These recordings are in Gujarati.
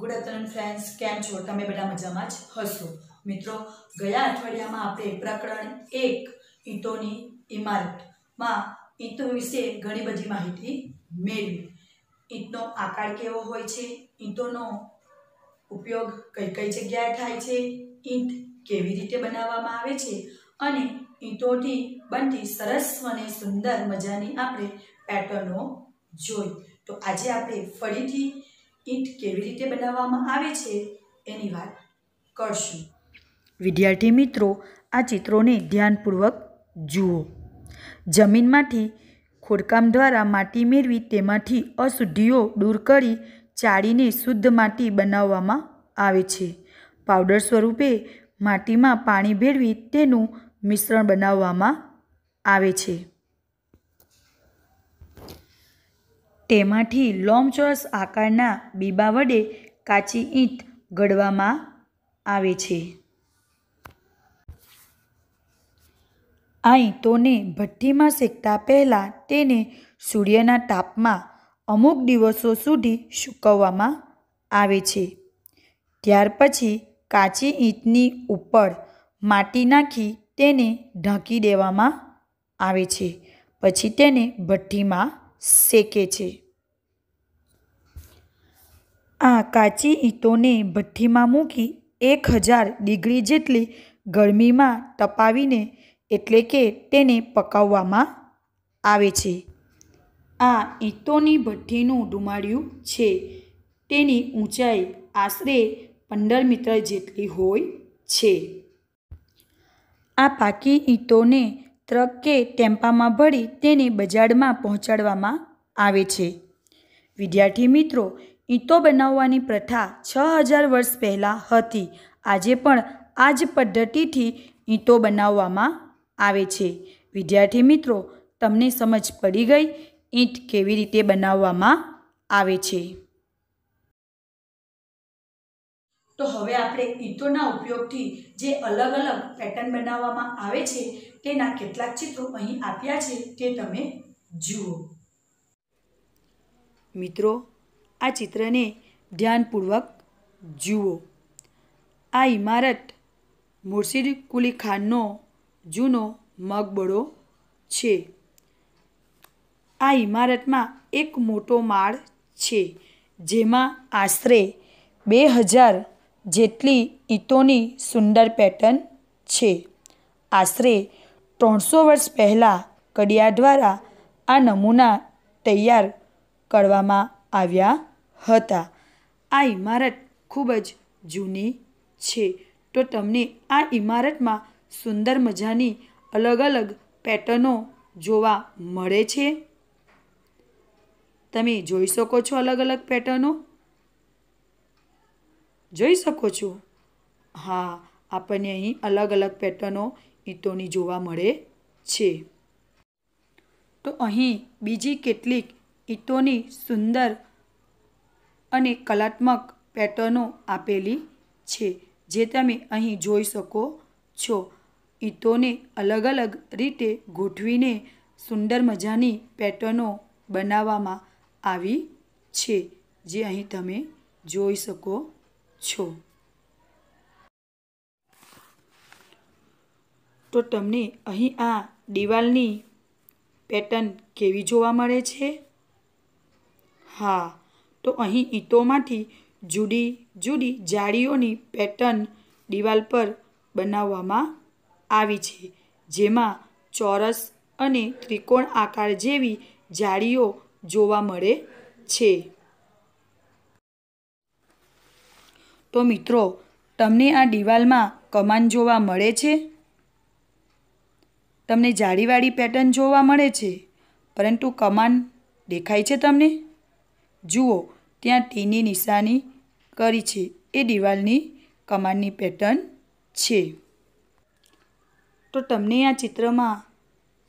ગુડ આફ્ટરનૂન ફ્રેન્ડ્સ કેમ છો તમે બધા મજામાં જ હશો મિત્રો ગયા અઠવાડિયામાં આપણે પ્રકરણ એક ઈંટોની ઇમારતમાં ઈંટો વિશે ઘણી બધી માહિતી મેળવી ઈંટનો આકાર કેવો હોય છે ઈંટોનો ઉપયોગ કઈ કઈ જગ્યાએ થાય છે ઈંટ કેવી રીતે બનાવવામાં આવે છે અને ઈંટોથી બનતી સરસ અને સુંદર મજાની આપણે પેટર્નો જોઈ તો આજે આપણે ફરીથી ઈંટ કેવી રીતે બનાવવામાં આવે છે એની વાત કરશું વિદ્યાર્થી મિત્રો આ ચિત્રોને ધ્યાનપૂર્વક જુઓ જમીનમાંથી ખોડકામ દ્વારા માટી મેળવી તેમાંથી અશુદ્ધિઓ દૂર કરી ચાળીને શુદ્ધ માટી બનાવવામાં આવે છે પાવડર સ્વરૂપે માટીમાં પાણી ભેળવી તેનું મિશ્રણ બનાવવામાં આવે છે તેમાંથી લોમચોરસ આકારના બીબા વડે કાચી ઈંટ ઘડવામાં આવે છે આ ઈંટોને ભઠ્ઠીમાં શેકતા પહેલાં તેને સૂર્યના તાપમાં અમુક દિવસો સુધી સૂકવવામાં આવે છે ત્યાર પછી કાચી ઈંટની ઉપર માટી નાખી તેને ઢાંકી દેવામાં આવે છે પછી તેને ભઠ્ઠીમાં શેકે છે આ કાચી ઈંટોને ભઠ્ઠીમાં મૂકી એક હજાર ડિગ્રી જેટલી ગરમીમાં તપાવીને એટલે કે તેને પકાવવામાં આવે છે આ ઈંટોની ભઠ્ઠીનું ડુમાડ્યું છે તેની ઊંચાઈ આશરે પંદર મીટર જેટલી હોય છે આ પાકી ઈંટોને ટ્રક કે ટેમ્પામાં ભળી તેને બજારમાં પહોંચાડવામાં આવે છે વિદ્યાર્થી મિત્રો ઈંટો બનાવવાની પ્રથા છ હજાર વર્ષ પહેલાં હતી આજે પણ આ જ પદ્ધતિથી ઈંટો બનાવવામાં આવે છે વિદ્યાર્થી મિત્રો તમને સમજ પડી ગઈ ઈંટ કેવી રીતે બનાવવામાં આવે છે તો હવે આપણે ઈંટોના ઉપયોગથી જે અલગ અલગ પેટર્ન બનાવવામાં આવે છે તેના કેટલાક ચિત્રો અહીં આપ્યા છે તે તમે જુઓ મિત્રો આ ચિત્રને ધ્યાનપૂર્વક જુઓ આ ઇમારત મુર્શિદ કુલી ખાનનો જૂનો મગબડો છે આ ઇમારતમાં એક મોટો માળ છે જેમાં આશરે બે હજાર જેટલી ઈંટોની સુંદર પેટર્ન છે આશરે ત્રણસો વર્ષ પહેલાં કડિયા દ્વારા આ નમૂના તૈયાર કરવામાં આવ્યા હતા આ ઇમારત ખૂબ જ જૂની છે તો તમને આ ઇમારતમાં સુંદર મજાની અલગ અલગ પેટર્નો જોવા મળે છે તમે જોઈ શકો છો અલગ અલગ પેટર્નો જોઈ શકો છો હા આપણને અહીં અલગ અલગ પેટર્નો ઈંટોની જોવા મળે છે તો અહીં બીજી કેટલીક ઈંટોની સુંદર અને કલાત્મક પેટર્નો આપેલી છે જે તમે અહીં જોઈ શકો છો ઈંટોને અલગ અલગ રીતે ગોઠવીને સુંદર મજાની પેટર્નો બનાવવામાં આવી છે જે અહીં તમે જોઈ શકો છો તો તમને અહીં આ દિવાલની પેટર્ન કેવી જોવા મળે છે હા તો અહીં ઈંટોમાંથી જુદી જુદી જાળીઓની પેટર્ન દિવાલ પર બનાવવામાં આવી છે જેમાં ચોરસ અને ત્રિકોણ આકાર જેવી જાળીઓ જોવા મળે છે તો મિત્રો તમને આ દિવાલમાં કમાન જોવા મળે છે તમને જાળીવાળી પેટર્ન જોવા મળે છે પરંતુ કમાન દેખાય છે તમને જુઓ ત્યાં ટીની નિશાની કરી છે એ દિવાલની કમાનની પેટર્ન છે તો તમને આ ચિત્રમાં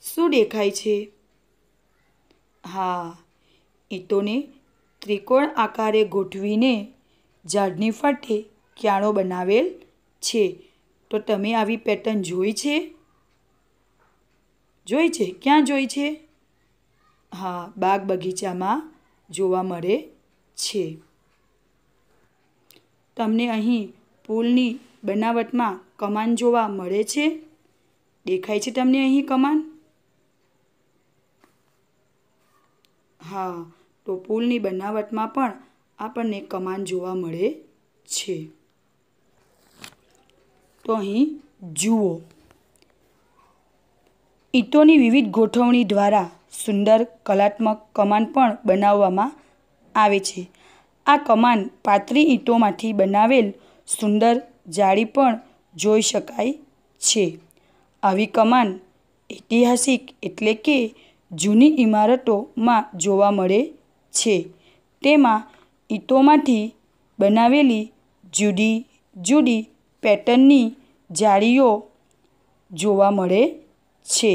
શું દેખાય છે હા ઈંટોને ત્રિકોણ આકારે ગોઠવીને ઝાડની ફટે ક્યાણો બનાવેલ છે તો તમે આવી પેટર્ન જોઈ છે જોઈ છે ક્યાં જોઈ છે હા બાગ બગીચામાં જોવા મળે છે તમને અહીં પુલની બનાવટમાં કમાન જોવા મળે છે દેખાય છે તમને અહીં કમાન હા તો પુલની બનાવટમાં પણ આપણને કમાન જોવા મળે છે તો અહીં જુઓ ઈંટોની વિવિધ ગોઠવણી દ્વારા સુંદર કલાત્મક કમાન પણ બનાવવામાં આવે છે આ કમાન પાતળી ઈંટોમાંથી બનાવેલ સુંદર જાળી પણ જોઈ શકાય છે આવી કમાન ઐતિહાસિક એટલે કે જૂની ઇમારતોમાં જોવા મળે છે તેમાં ઈંટોમાંથી બનાવેલી જુદી જુદી પેટર્નની જાળીઓ જોવા મળે છે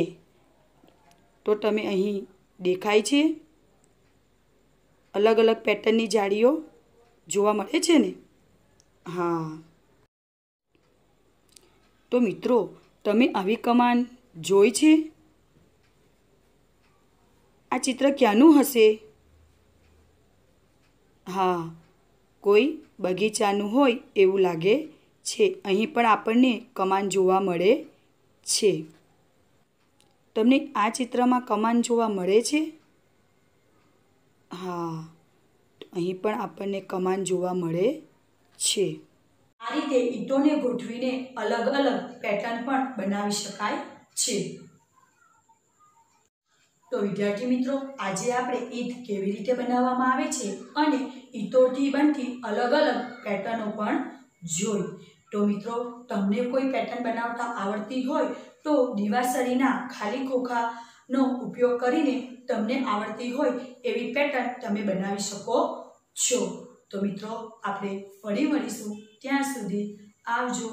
તો તમે અહીં દેખાય છે અલગ અલગ પેટર્નની જાળીઓ જોવા મળે છે ને હા તો મિત્રો તમે આવી કમાન જોઈ છે આ ચિત્ર ક્યાંનું હશે હા કોઈ બગીચાનું હોય એવું લાગે છે અહીં પણ આપણને કમાન જોવા મળે છે તમને આ ચિત્રમાં કમાન જોવા મળે છે હા અહીં પણ આપણને કમાન જોવા મળે છે આ રીતે ઈંટોને ગોઠવીને અલગ અલગ પેટર્ન પણ બનાવી શકાય છે તો વિદ્યાર્થી મિત્રો આજે આપણે ઈંટ કેવી રીતે બનાવવામાં આવે છે અને ઈંટોથી બનતી અલગ અલગ પેટર્નો પણ જોઈ તો મિત્રો તમને કોઈ પેટર્ન બનાવતા આવડતી હોય તો દિવાસળીના ખાલી ખોખાનો ઉપયોગ કરીને તમને આવડતી હોય એવી પેટર્ન તમે બનાવી શકો છો તો મિત્રો આપણે ફરી મળીશું ત્યાં સુધી આવજો